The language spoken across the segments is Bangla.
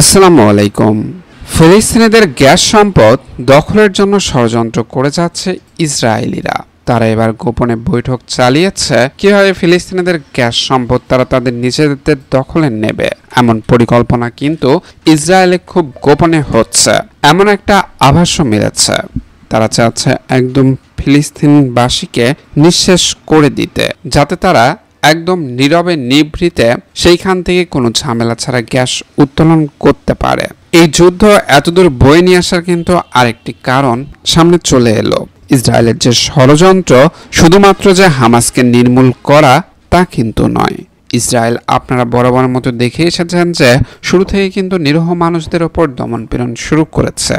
আসসালামু আলাইকুম ফিলিস্তিনিদের গ্যাস সম্পদ দখলের জন্য ষড়যন্ত্র করে যাচ্ছে ইসরায়েলিরা তারা এবার গোপনে বৈঠক চালিয়েছে কিভাবে ফিলিস্তিনিদের গ্যাস সম্পদ তারা তাদের নিজেদের দখলে নেবে এমন পরিকল্পনা কিন্তু ইসরায়েলে খুব গোপনে হচ্ছে এমন একটা আভাসও মিলেছে তারা চাচ্ছে একদম ফিলিস্তিনবাসীকে নিঃশেষ করে দিতে যাতে তারা একদম নীরবে নিভৃতে সেইখান থেকে কোনো ঝামেলা ছাড়া গ্যাস উত্তোলন করতে পারে এই যুদ্ধ এতদূর বয়ে নিয়ে আসার কিন্তু আরেকটি কারণ সামনে চলে এলো ইসরায়েলের যে ষড়যন্ত্র শুধুমাত্র যে হামাসকে নির্মূল করা তা কিন্তু নয় ইসরায়েল আপনারা বরাবর মতো দেখে এসেছেন যে শুরু থেকে কিন্তু নিরহ মানুষদের ওপর দমনপীড়ন শুরু করেছে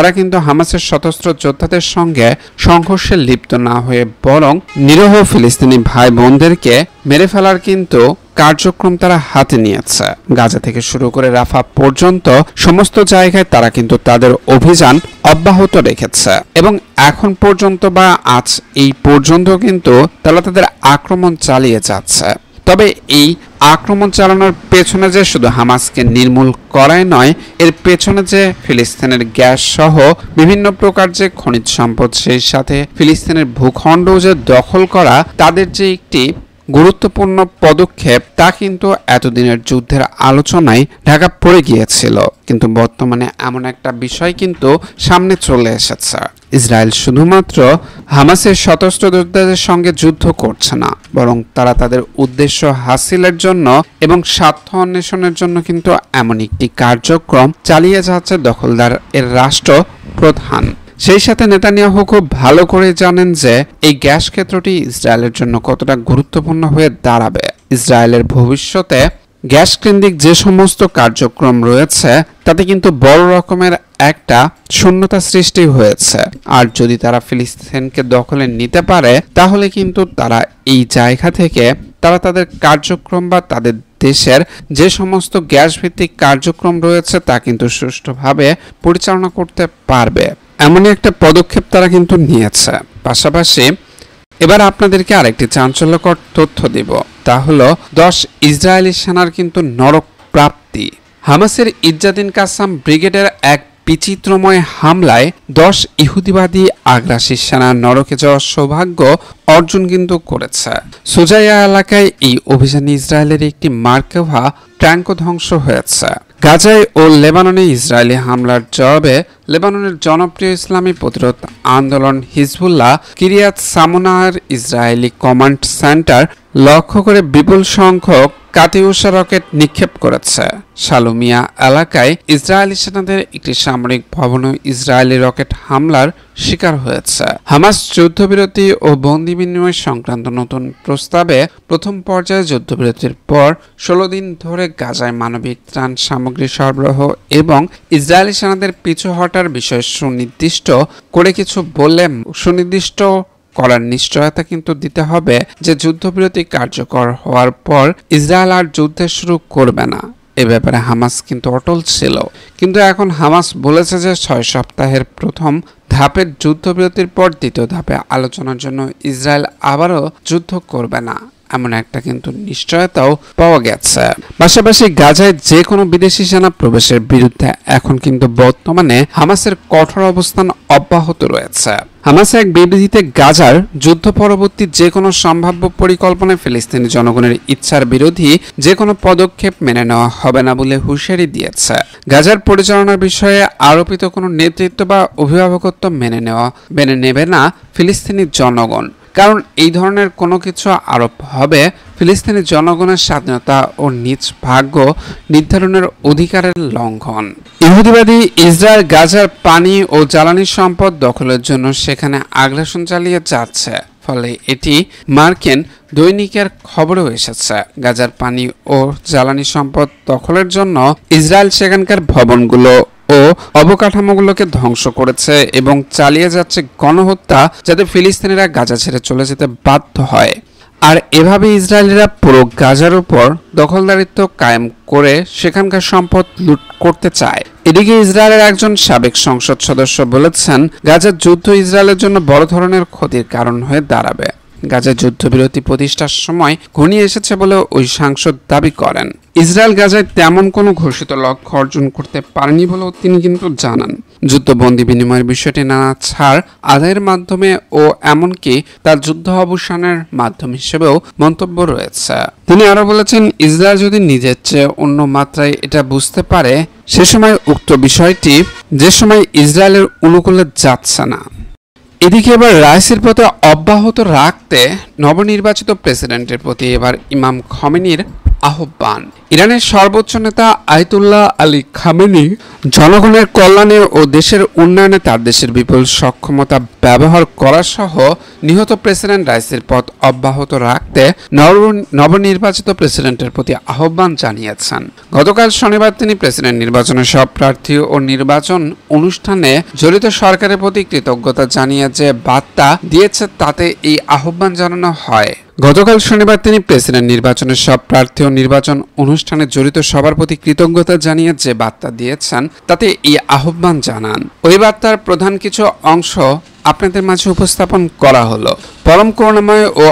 তারা কিন্তু হামাসের সশস্ত্র যোদ্ধাদের সঙ্গে সংঘর্ষে লিপ্ত না হয়ে বরং নিরহ ফিলিস্তিনি ভাই বোনদেরকে মেরে ফেলার কিন্তু কার্যক্রম তারা হাতে নিয়েছে গাজা থেকে শুরু করে রাফা পর্যন্ত সমস্ত জায়গায় তারা কিন্তু তাদের অভিযান অব্যাহত রেখেছে এবং এখন পর্যন্ত বা আজ এই পর্যন্ত কিন্তু তারা তাদের আক্রমণ চালিয়ে যাচ্ছে তবে এই আক্রমণ চালানোর পেছনে যে শুধু হামাসকে নির্মূল করাই নয় এর পেছনে যে ফিলিস্তিনের গ্যাস সহ বিভিন্ন প্রকার যে খনিজ সম্পদ সেই সাথে ফিলিস্তিনের ভূখণ্ড যে দখল করা তাদের যে একটি গুরুত্বপূর্ণ পদক্ষেপ তা কিন্তু এতদিনের যুদ্ধের আলোচনায় ঢাকা পড়ে গিয়েছিল কিন্তু বর্তমানে এমন একটা বিষয় কিন্তু সামনে চলে এসেছে ইসরায়েল শুধুমাত্র হামাসের সতস্ত্র যোদ্ধাদের সঙ্গে যুদ্ধ করছে না বরং তারা তাদের উদ্দেশ্য হাসিলের জন্য এবং স্বার্থ অন্বেষণের জন্য কিন্তু এমন একটি কার্যক্রম চালিয়ে যাচ্ছে দখলদার এর রাষ্ট্র প্রধান সেই সাথে নেতানিয়াহু খুব ভালো করে জানেন যে এই গ্যাস ক্ষেত্রটি ইসরায়েলের জন্য কতটা গুরুত্বপূর্ণ হয়ে দাঁড়াবে ইসরায়েলের ভবিষ্যতে গ্যাস কেন্দ্রিক যে সমস্ত কার্যক্রম রয়েছে তাতে কিন্তু বড় রকমের একটা শূন্যতা সৃষ্টি হয়েছে আর যদি তারা ফিলিস্তিনকে দখলে নিতে পারে তাহলে কিন্তু তারা এই জায়গা থেকে তারা তাদের কার্যক্রম বা তাদের দেশের যে সমস্ত গ্যাস ভিত্তিক কার্যক্রম রয়েছে তা কিন্তু সুষ্ঠুভাবে পরিচালনা করতে পারবে এমনই একটা পদক্ষেপ তারা কিন্তু নিয়েছে পাশাপাশি এবার আপনাদেরকে আরেকটি চাঞ্চল্যকর তথ্য দিব তা হলো দশ ইসরায়েলি সেনার কিন্তু নরক প্রাপ্তি হামাসের ইজ্জাদিন কাসাম ব্রিগেডের এক বিচিত্রময় হামলায় দশ ইহুদিবাদী আগ্রাসী সেনার নরকে যাওয়ার সৌভাগ্য অর্জন কিন্তু করেছে সোজাইয়া এলাকায় এই অভিযানে ইসরায়েলের একটি মার্কেভা ট্যাঙ্ক ধ্বংস হয়েছে গাজায় ও লেবাননে ইসরায়েলি হামলার জবাবে লেবাননের জনপ্রিয় ইসলামী প্রতিরোধ আন্দোলন হিজবুল্লাহ কিরিয়াত সামোনার ইসরায়েলি কমান্ড সেন্টার লক্ষ্য করে বিপুল সংখ্যক কাতিউসা রকেট নিক্ষেপ করেছে সালুমিয়া এলাকায় ইসরায়েলি সেনাদের একটি সামরিক ভবনও ইসরায়েলি রকেট হামলার শিকার হয়েছে হামাস যুদ্ধবিরতি ও বন্দি বিনিময় সংক্রান্ত নতুন প্রস্তাবে প্রথম পর্যায়ে যুদ্ধবিরতির পর ষোলো দিন ধরে গাজায় মানবিক ত্রাণ সামগ্রী সরবরাহ এবং ইসরায়েলি সেনাদের পিছু হটার বিষয়ে সুনির্দিষ্ট করে কিছু বললে সুনির্দিষ্ট করার নিশ্চয়তা কিন্তু দিতে হবে যে যুদ্ধবিরতি কার্যকর হওয়ার পর ইসরায়েল আর যুদ্ধে শুরু করবে না এ ব্যাপারে হামাস কিন্তু অটল ছিল কিন্তু এখন হামাস বলেছে যে ছয় সপ্তাহের প্রথম ধাপের যুদ্ধবিরতির পর দ্বিতীয় ধাপে আলোচনার জন্য ইসরায়েল আবারও যুদ্ধ করবে না এমন একটা কিন্তু নিশ্চয়তাও পাওয়া গেছে পাশাপাশি গাজায় যে কোনো বিদেশি সেনা প্রবেশের বিরুদ্ধে এখন কিন্তু বর্তমানে হামাসের কঠোর অবস্থান অব্যাহত রয়েছে হামাস এক বিবৃতিতে গাজার যুদ্ধ পরবর্তী যে কোনো সম্ভাব্য পরিকল্পনায় ফিলিস্তিনি জনগণের ইচ্ছার বিরোধী যে কোনো পদক্ষেপ মেনে নেওয়া হবে না বলে হুঁশিয়ারি দিয়েছে গাজার পরিচালনার বিষয়ে আরোপিত কোনো নেতৃত্ব বা অভিভাবকত্ব মেনে নেওয়া মেনে নেবে না ফিলিস্তিনি জনগণ কারণ এই ধরনের কোনো কিছু আরোপ হবে ফিলিস্তিনি জনগণের স্বাধীনতা ও নিজ ভাগ্য নির্ধারণের অধিকারের লঙ্ঘন ইহুদিবাদী ইসরায়েল গাজার পানি ও জ্বালানি সম্পদ দখলের জন্য সেখানে আগ্রাসন চালিয়ে যাচ্ছে ফলে এটি মার্কিন দৈনিকের খবরেও এসেছে গাজার পানি ও জ্বালানি সম্পদ দখলের জন্য ইসরায়েল সেখানকার ভবনগুলো ও অবকাঠামোগুলোকে ধ্বংস করেছে এবং চালিয়ে যাচ্ছে গণহত্যা যাতে ফিলিস্তিনিরা গাজা ছেড়ে চলে যেতে বাধ্য হয় আর এভাবে ইসরায়েলিরা পুরো গাজার উপর দখলদারিত্ব কায়েম করে সেখানকার সম্পদ লুট করতে চায় এদিকে ইসরায়েলের একজন সাবেক সংসদ সদস্য বলেছেন গাজার যুদ্ধ ইসরায়েলের জন্য বড় ধরনের ক্ষতির কারণ হয়ে দাঁড়াবে গাজার যুদ্ধবিরতি প্রতিষ্ঠার সময় ঘনিয়ে এসেছে বলে ওই সাংসদ দাবি করেন ইসরায়েল গাজায় তেমন কোনো ঘোষিত লক্ষ্য অর্জন করতে পারেনি বলেও তিনি কিন্তু জানান যুদ্ধবন্দি বিনিময়ের বিষয়টি নানা ছাড় আদায়ের মাধ্যমে ও এমনকি তার যুদ্ধ অবসানের মাধ্যম হিসেবেও মন্তব্য রয়েছে তিনি আরো বলেছেন ইসরায়েল যদি নিজের চেয়ে অন্য মাত্রায় এটা বুঝতে পারে সে সময় উক্ত বিষয়টি যে সময় ইসরায়েলের অনুকূলে যাচ্ছে না এদিকে এবার রাইসির পথে অব্যাহত রাখতে নবনির্বাচিত প্রেসিডেন্টের প্রতি এবার ইমাম খমেনির আহ্বান ইরানের সর্বোচ্চ নেতা আয়তুল্লাহ আলী খামেনি জনগণের কল্যাণে ও দেশের উন্নয়নে তার দেশের বিপুল সক্ষমতা ব্যবহার করা সহ নিহত প্রেসিডেন্ট রাইসের পথ অব্যাহত রাখতে নবনির্বাচিত প্রেসিডেন্টের প্রতি আহ্বান জানিয়েছেন গতকাল শনিবার তিনি প্রেসিডেন্ট নির্বাচনে সব প্রার্থী ও নির্বাচন অনুষ্ঠানে জড়িত সরকারের প্রতি কৃতজ্ঞতা জানিয়ে যে বার্তা দিয়েছে তাতে এই আহ্বান জানানো হয় গতকাল শনিবার তিনি প্রেসিডেন্ট নির্বাচনের সব প্রার্থী ও নির্বাচন অনুষ্ঠানে জড়িত সবার প্রতি কৃতজ্ঞতা জানিয়ে যে বার্তা দিয়েছেন তাতে এই আহ্বান জানান ওই বার্তার প্রধান কিছু অংশ আপনাদের মাঝে উপস্থাপন করা হলো পরম করুণাময় ও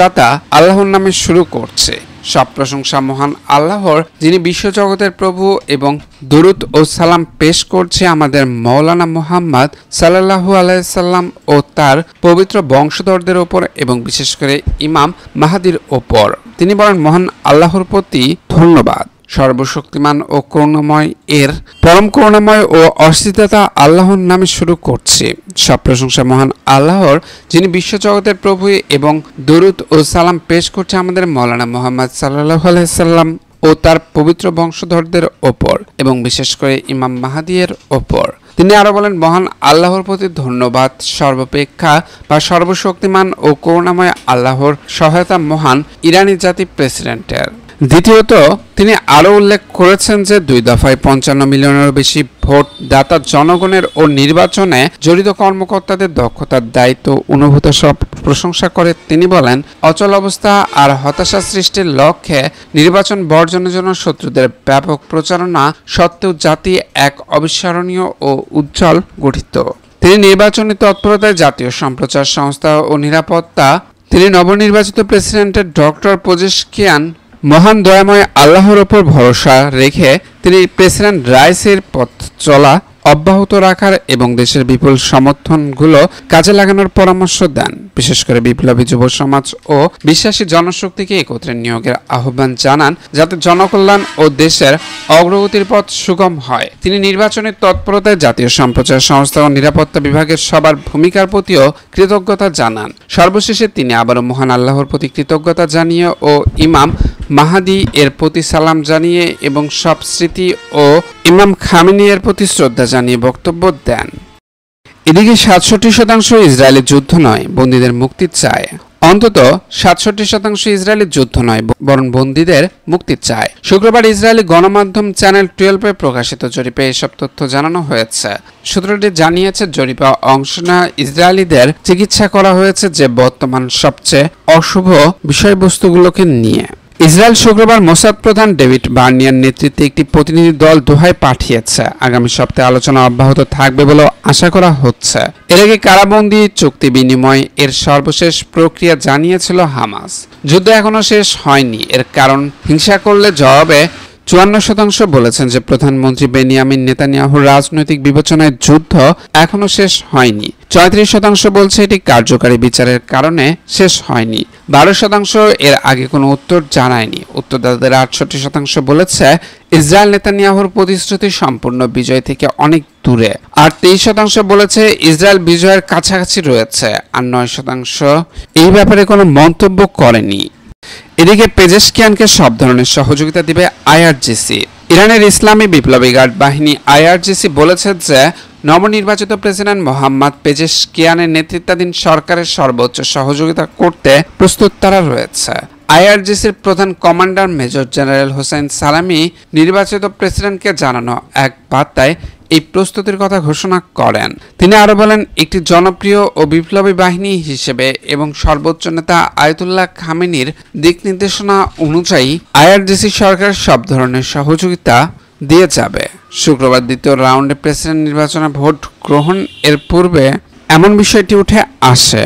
দাতা আল্লাহর নামে শুরু করছে সব প্রশংসা মহান আল্লাহর যিনি বিশ্বজগতের প্রভু এবং দুরুদ ও সালাম পেশ করছে আমাদের মৌলানা মোহাম্মদ সাল্লাহু আলাইসাল্লাম ও তার পবিত্র বংশধরদের ওপর এবং বিশেষ করে ইমাম মাহাদির ওপর তিনি বলেন মহান আল্লাহর প্রতি ধন্যবাদ সর্বশক্তিমান ও করুণাময় এর পরম করুণাময় ও অস্থিরতা আল্লাহর নামে শুরু করছে সব প্রশংসা মহান আল্লাহর যিনি বিশ্বজগতের প্রভু এবং দরুদ ও সালাম পেশ করছে আমাদের মৌলানা মোহাম্মদ সাল্লাহ আলাইসাল্লাম ও তার পবিত্র বংশধরদের ওপর এবং বিশেষ করে ইমাম মাহাদিয়ের ওপর তিনি আরও বলেন মহান আল্লাহর প্রতি ধন্যবাদ সর্বাপেক্ষা বা সর্বশক্তিমান ও করুণাময় আল্লাহর সহায়তা মহান ইরানি জাতি প্রেসিডেন্টের দ্বিতীয়ত তিনি আরও উল্লেখ করেছেন যে দুই দফায় পঞ্চান্ন মিলিয়নের বেশি ভোট দাতা জনগণের ও নির্বাচনে জড়িত কর্মকর্তাদের দক্ষতার দায়িত্ব অনুভূত সব প্রশংসা করে তিনি বলেন অচল অবস্থা আর হতাশা সৃষ্টির লক্ষ্যে নির্বাচন বর্জনের জন্য শত্রুদের ব্যাপক প্রচারণা সত্ত্বেও জাতি এক অবিস্মরণীয় ও উজ্জ্বল গঠিত তিনি নির্বাচনী তৎপরতায় জাতীয় সম্প্রচার সংস্থা ও নিরাপত্তা তিনি নবনির্বাচিত প্রেসিডেন্টের ডক্টর পজেশকিয়ান মহান দয়াময় আল্লাহর ওপর ভরসা রেখে তিনি প্রেসিডেন্ট রাইসের পথ চলা অব্যাহত রাখার এবং দেশের বিপুল সমর্থনগুলো কাজে লাগানোর পরামর্শ দেন বিশেষ করে বিপ্লবী যুব সমাজ ও বিশ্বাসী জনশক্তিকে একত্রে নিয়োগের আহ্বান জানান যাতে জনকল্যাণ ও দেশের অগ্রগতির পথ সুগম হয় তিনি নির্বাচনের তৎপরতায় জাতীয় সম্প্রচার সংস্থা ও নিরাপত্তা বিভাগের সবার ভূমিকার প্রতিও কৃতজ্ঞতা জানান সর্বশেষে তিনি আবারও মহান আল্লাহর প্রতি কৃতজ্ঞতা জানিয়ে ও ইমাম মাহাদি এর প্রতি সালাম জানিয়ে এবং সব স্মৃতি ও ইমাম খামিনী এর প্রতি শ্রদ্ধা জানিয়ে বক্তব্য দেন এদিকে সাতষট্টি শতাংশ ইসরায়েলের যুদ্ধ নয় বন্দীদের মুক্তি চায় অন্তত সাতষট্টি শতাংশ ইসরায়েলের যুদ্ধ নয় বরং বন্দীদের মুক্তি চায় শুক্রবার ইসরায়েলি গণমাধ্যম চ্যানেল টুয়েলভে প্রকাশিত জরিপে এসব তথ্য জানানো হয়েছে সূত্রটি জানিয়েছে জরিপে অংশ নেওয়া ইসরায়েলিদের চিকিৎসা করা হয়েছে যে বর্তমান সবচেয়ে অশুভ বিষয়বস্তুগুলোকে নিয়ে ইসরায়েল শুক্রবার মোসাদ প্রধান ডেভিড বার্নিয়ার নেতৃত্বে একটি প্রতিনিধি দল দোহায় পাঠিয়েছে আগামী সপ্তাহে আলোচনা অব্যাহত থাকবে বলেও আশা করা হচ্ছে এর আগে কারাবন্দি চুক্তি বিনিময় এর সর্বশেষ প্রক্রিয়া জানিয়েছিল হামাস যুদ্ধ এখনও শেষ হয়নি এর কারণ হিংসা করলে জবাবে চুয়ান্ন শতাংশ বলেছেন যে প্রধানমন্ত্রী বেনিয়ামিন নেতানিয়াহুর রাজনৈতিক বিবেচনায় যুদ্ধ এখনও শেষ হয়নি চৌত্রিশ শতাংশ বলছে এটি কার্যকারী বিচারের কারণে শেষ হয়নি বারো শতাংশ এর আগে কোনো উত্তর জানায়নি উত্তরদাতাদের আটষট্টি শতাংশ বলেছে ইসরায়েল নেতানিয়াহুর প্রতিশ্রুতি সম্পূর্ণ বিজয় থেকে অনেক দূরে আর তেইশ শতাংশ বলেছে ইসরায়েল বিজয়ের কাছাকাছি রয়েছে আর নয় শতাংশ এই ব্যাপারে কোনো মন্তব্য করেনি এদিকে পেজেসকিয়ানকে সব ধরনের সহযোগিতা দিবে আইআরজিসি ইরানের ইসলামী বিপ্লবী গার্ড বাহিনী আইআরজিসি বলেছে যে নবনির্বাচিত প্রেসিডেন্ট মোহাম্মদ পেজেস কিয়ানের নেতৃত্বাধীন সরকারের সর্বোচ্চ সহযোগিতা করতে প্রস্তুত তারা রয়েছে আইআরজিসির প্রধান কমান্ডার মেজর জেনারেল হোসেন সালামি নির্বাচিত প্রেসিডেন্টকে জানানো এক বার্তায় এই প্রস্তুতির কথা ঘোষণা করেন তিনি আরও বলেন একটি জনপ্রিয় ও বিপ্লবী বাহিনী হিসেবে এবং সর্বোচ্চ নেতা আয়তুল্লাহ খামিনীর দিক নির্দেশনা অনুযায়ী আইআরজিসি সরকার সব ধরনের সহযোগিতা দিয়ে যাবে শুক্রবার দ্বিতীয় রাউন্ডে প্রেসিডেন্ট নির্বাচনে ভোট গ্রহণ এর পূর্বে এমন বিষয়টি উঠে আসে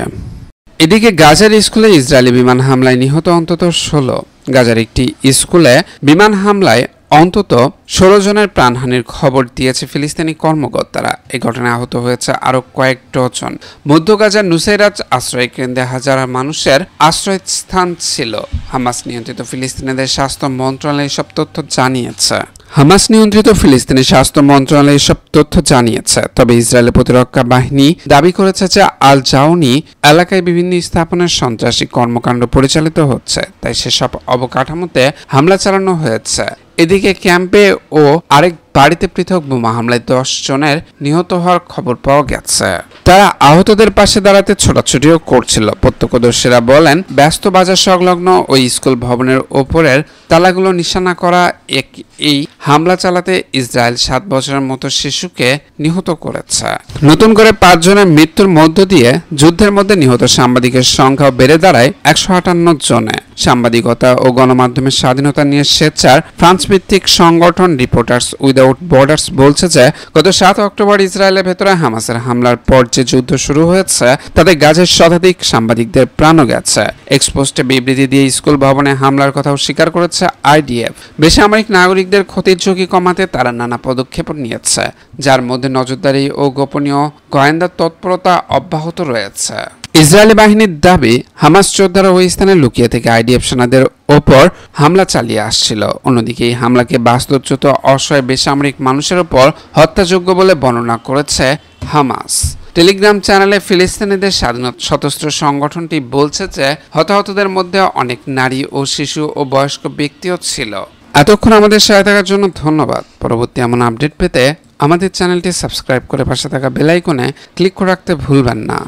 এদিকে গাজার স্কুলে ইসরায়েলি বিমান হামলায় নিহত অন্তত ষোলো গাজার একটি স্কুলে বিমান হামলায় অন্তত ষোলো জনের প্রাণহানির খবর দিয়েছে ফিলিস্তিনি কর্মকর্তারা এই ঘটনায় আহত হয়েছে আরও কয়েক ডজন মধ্য গাজার নুসেরাজ আশ্রয় কেন্দ্রে হাজার মানুষের আশ্রয়স্থান ছিল হামাস নিয়ন্ত্রিত ফিলিস্তিনিদের স্বাস্থ্য মন্ত্রণালয় সব তথ্য জানিয়েছে হামাস নিয়ন্ত্রিত ফিলিস্তিনি স্বাস্থ্য মন্ত্রণালয় এসব তথ্য জানিয়েছে তবে ইসরায়েলের প্রতিরক্ষা বাহিনী দাবি করেছে যে আল জাউনি এলাকায় বিভিন্ন স্থাপনের সন্ত্রাসী কর্মকাণ্ড পরিচালিত হচ্ছে তাই সেসব অবকাঠামোতে হামলা চালানো হয়েছে এদিকে ক্যাম্পে ও আরেক বাড়িতে পৃথক বোমা হামলায় দশ জনের নিহত হওয়ার খবর পাওয়া গেছে তারা আহতদের পাশে দাঁড়াতে ছোটাছুটিও করছিল প্রত্যক্ষদর্শীরা বলেন ব্যস্ত বাজার সংলগ্ন ওই স্কুল ভবনের ওপরের তালাগুলো নিশানা করা এক এই হামলা চালাতে ইসরায়েল সাত বছরের মতো শিশুকে নিহত করেছে নতুন করে পাঁচজনের মৃত্যুর মধ্য দিয়ে যুদ্ধের মধ্যে নিহত সাংবাদিকের সংখ্যা বেড়ে দাঁড়ায় একশো আটান্ন জনে সাংবাদিকতা ও গণমাধ্যমের স্বাধীনতা নিয়ে স্বেচ্ছার ফ্রান্স ভিত্তিক সংগঠন রিপোর্টার্স উইদাউট বর্ডার্স বলছে যে গত সাত অক্টোবর ইসরায়েলের ভেতরে হামাসের হামলার পর যে যুদ্ধ শুরু হয়েছে তাতে গাজের শতাধিক সাংবাদিকদের প্রাণও গেছে এক্সপোস্টে বিবৃতি দিয়ে স্কুল ভবনে হামলার কথাও স্বীকার করেছে আইডিএফ বেসামরিক নাগরিকদের ক্ষতির ঝুঁকি কমাতে তারা নানা পদক্ষেপ নিয়েছে যার মধ্যে নজরদারি ও গোপনীয় গোয়েন্দা তৎপরতা অব্যাহত রয়েছে ইসরায়েলি বাহিনীর দাবি হামাস যোদ্ধারা ওই স্থানে লুকিয়ে থেকে আইডিএফ সেনাদের ওপর হামলা চালিয়ে আসছিল অন্যদিকে এই হামলাকে বাস্তুচ্যুত অসহায় বেসামরিক মানুষের ওপর হত্যাযোগ্য বলে বর্ণনা করেছে হামাস টেলিগ্রাম চ্যানেলে ফিলিস্তিনিদের স্বাধীনতা সশস্ত্র সংগঠনটি বলছে যে হতাহতদের মধ্যে অনেক নারী ও শিশু ও বয়স্ক ব্যক্তিও ছিল এতক্ষণ আমাদের সাথে থাকার জন্য ধন্যবাদ পরবর্তী এমন আপডেট পেতে আমাদের চ্যানেলটি সাবস্ক্রাইব করে পাশে থাকা বেলাইকনে ক্লিক করে রাখতে ভুলবেন না